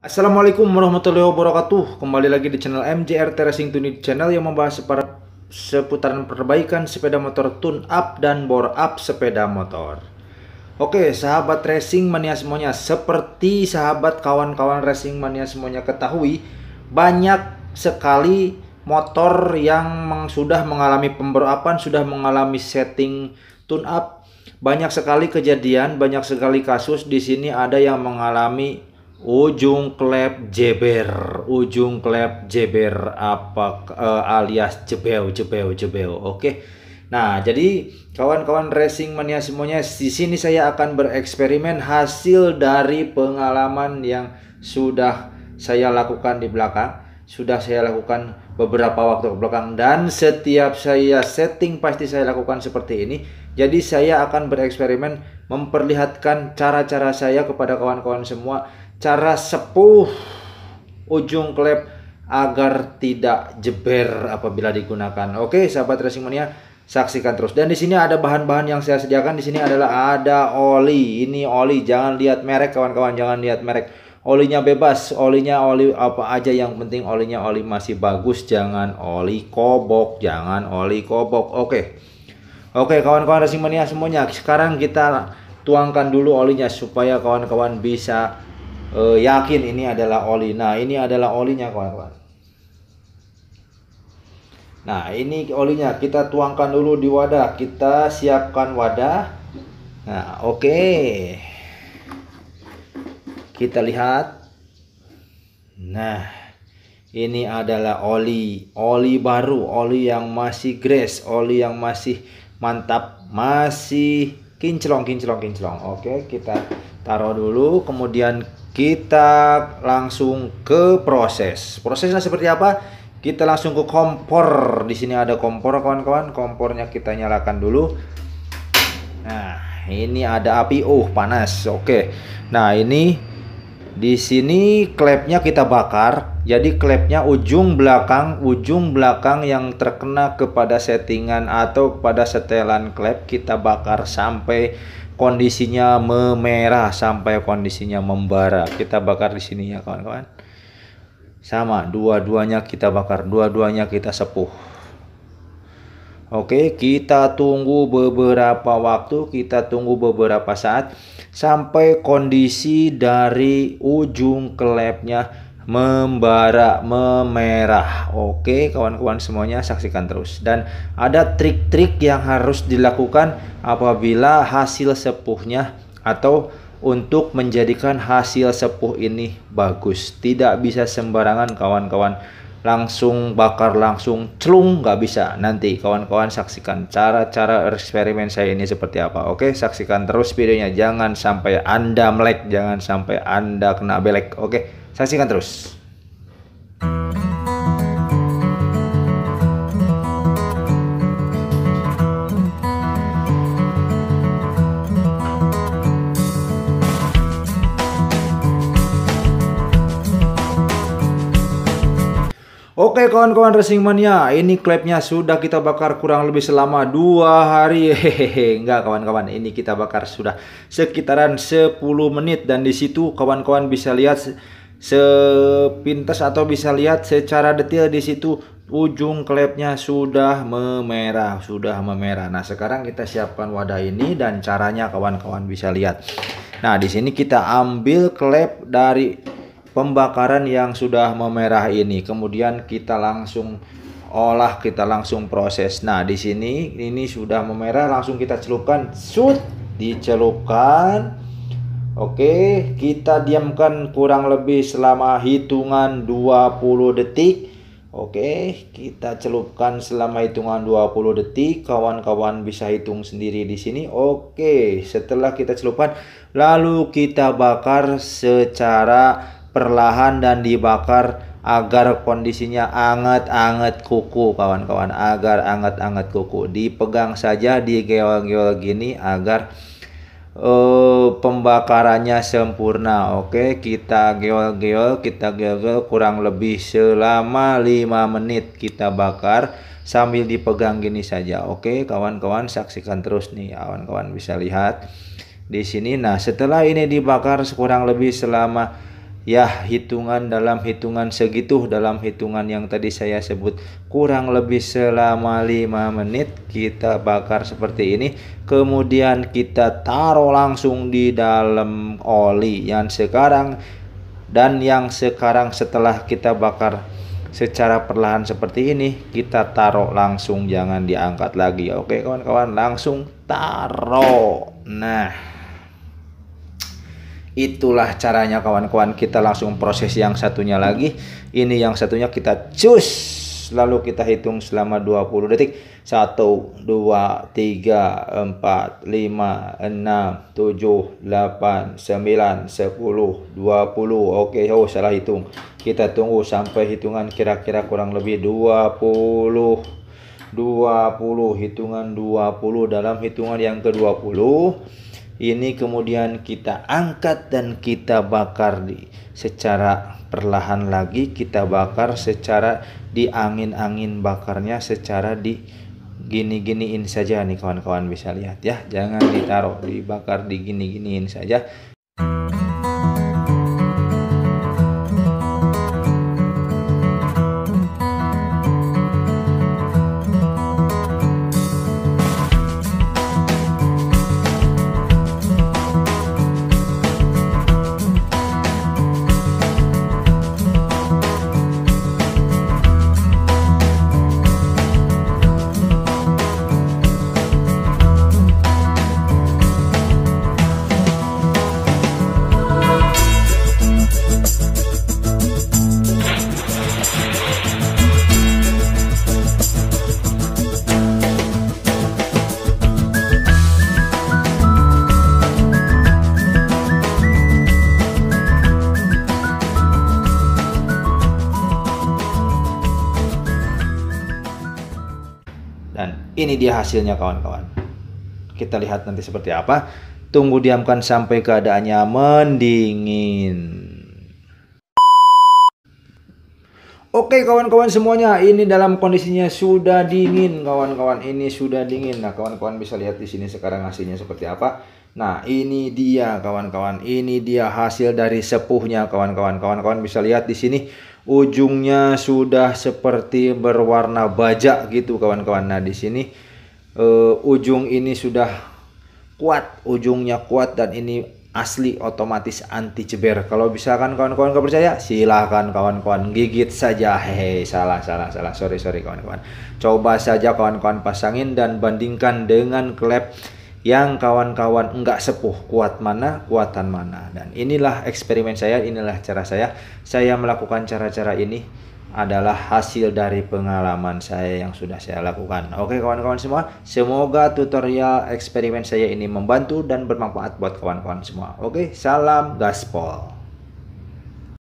Assalamualaikum warahmatullahi wabarakatuh Kembali lagi di channel MJR Racing Tuned Channel yang membahas separa, seputaran perbaikan sepeda motor tune up dan bore up sepeda motor Oke sahabat racing mania semuanya Seperti sahabat kawan-kawan racing mania semuanya ketahui Banyak sekali motor yang sudah mengalami pemberoapan Sudah mengalami setting tune up banyak sekali kejadian, banyak sekali kasus di sini ada yang mengalami ujung klep jeber ujung klep jeber apa uh, alias jebeu jebeu jebeu oke Nah, jadi kawan-kawan racing mania semuanya, di sini saya akan bereksperimen hasil dari pengalaman yang sudah saya lakukan di belakang, sudah saya lakukan beberapa waktu ke belakang dan setiap saya setting pasti saya lakukan seperti ini. Jadi saya akan bereksperimen memperlihatkan cara-cara saya kepada kawan-kawan semua cara sepuh ujung klep agar tidak jeber apabila digunakan. Oke, sahabat racing mania, saksikan terus. Dan di sini ada bahan-bahan yang saya sediakan. Di sini adalah ada oli. Ini oli, jangan lihat merek kawan-kawan, jangan lihat merek. Olinya bebas, olinya oli apa aja yang penting olinya oli masih bagus, jangan oli kobok, jangan oli kobok. Oke. Oke, kawan-kawan racing mania semuanya, sekarang kita tuangkan dulu olinya supaya kawan-kawan bisa uh, yakin ini adalah oli. Nah, ini adalah olinya kawan-kawan. Nah, ini olinya kita tuangkan dulu di wadah. Kita siapkan wadah. Nah, oke. Okay. Kita lihat. Nah, ini adalah oli, oli baru, oli yang masih grace, oli yang masih mantap, masih kinclong kinclong kinclong. Oke, okay, kita taruh dulu kemudian kita langsung ke proses. Prosesnya seperti apa? Kita langsung ke kompor. Di sini ada kompor kawan-kawan. Kompornya kita nyalakan dulu. Nah, ini ada api. Oh, panas. Oke. Nah, ini di sini klepnya kita bakar. Jadi klepnya ujung belakang, ujung belakang yang terkena kepada settingan atau kepada setelan klep kita bakar sampai kondisinya memerah sampai kondisinya membara. Kita bakar di sini ya kawan-kawan. Sama, dua-duanya kita bakar, dua-duanya kita sepuh. Oke, kita tunggu beberapa waktu, kita tunggu beberapa saat sampai kondisi dari ujung klepnya membara, memerah. Oke, kawan-kawan semuanya saksikan terus. Dan ada trik-trik yang harus dilakukan apabila hasil sepuhnya atau untuk menjadikan hasil sepuh ini bagus. Tidak bisa sembarangan kawan-kawan langsung bakar langsung celung nggak bisa nanti kawan-kawan saksikan cara-cara eksperimen saya ini seperti apa oke saksikan terus videonya jangan sampai anda melek jangan sampai anda kena belek oke Saksikan terus. Oke kawan-kawan racing mania, ini klepnya sudah kita bakar kurang lebih selama dua hari. Hehehe, enggak kawan-kawan, ini kita bakar sudah sekitaran 10 menit dan di situ kawan-kawan bisa lihat sepintas atau bisa lihat secara detail di situ ujung klepnya sudah memerah, sudah memerah. Nah, sekarang kita siapkan wadah ini dan caranya kawan-kawan bisa lihat. Nah, di sini kita ambil klep dari pembakaran yang sudah memerah ini. Kemudian kita langsung olah, kita langsung proses. Nah, di sini ini sudah memerah, langsung kita celupkan. sud dicelupkan Oke, kita diamkan kurang lebih selama hitungan 20 detik. Oke, kita celupkan selama hitungan 20 detik. Kawan-kawan bisa hitung sendiri di sini. Oke, setelah kita celupkan, lalu kita bakar secara perlahan dan dibakar agar kondisinya anget-anget kuku kawan-kawan agar anget-anget kuku dipegang saja di geol-geol gini agar uh, pembakarannya sempurna oke kita geol-geol kita geol-geol kurang lebih selama 5 menit kita bakar sambil dipegang gini saja oke kawan-kawan saksikan terus nih kawan-kawan bisa lihat di sini nah setelah ini dibakar kurang lebih selama ya hitungan dalam hitungan segitu dalam hitungan yang tadi saya sebut kurang lebih selama 5 menit kita bakar seperti ini kemudian kita taruh langsung di dalam oli yang sekarang dan yang sekarang setelah kita bakar secara perlahan seperti ini kita taruh langsung jangan diangkat lagi oke kawan-kawan langsung taruh nah Itulah caranya kawan-kawan kita langsung proses yang satunya lagi. Ini yang satunya kita cus. Lalu kita hitung selama 20 detik. 1, 2, 3, 4, 5, 6, 7, 8, 9, 10, 20. Oke, oh salah hitung. Kita tunggu sampai hitungan kira-kira kurang lebih 20 20 hitungan 20 dalam hitungan yang ke-20 ini kemudian kita angkat dan kita bakar di secara perlahan lagi kita bakar secara di angin-angin bakarnya secara di gini-giniin saja nih kawan-kawan bisa lihat ya jangan ditaruh dibakar di gini giniin saja Ini dia hasilnya kawan-kawan. Kita lihat nanti seperti apa. Tunggu diamkan sampai keadaannya mendingin. Oke kawan-kawan semuanya, ini dalam kondisinya sudah dingin kawan-kawan. Ini sudah dingin. Nah kawan-kawan bisa lihat di sini sekarang hasilnya seperti apa Nah, ini dia kawan-kawan. Ini dia hasil dari sepuhnya kawan-kawan. Kawan-kawan bisa lihat di sini ujungnya sudah seperti berwarna baja gitu kawan-kawan. Nah, di sini uh, ujung ini sudah kuat, ujungnya kuat dan ini asli otomatis anti ceber. Kalau bisa kan kawan-kawan percaya silahkan kawan-kawan gigit saja. Hehehe salah salah salah. Sorry sorry kawan-kawan. Coba saja kawan-kawan pasangin dan bandingkan dengan klep yang kawan-kawan enggak sepuh kuat mana kuatan mana dan inilah eksperimen saya inilah cara saya saya melakukan cara-cara ini adalah hasil dari pengalaman saya yang sudah saya lakukan oke kawan-kawan semua semoga tutorial eksperimen saya ini membantu dan bermanfaat buat kawan-kawan semua oke salam gaspol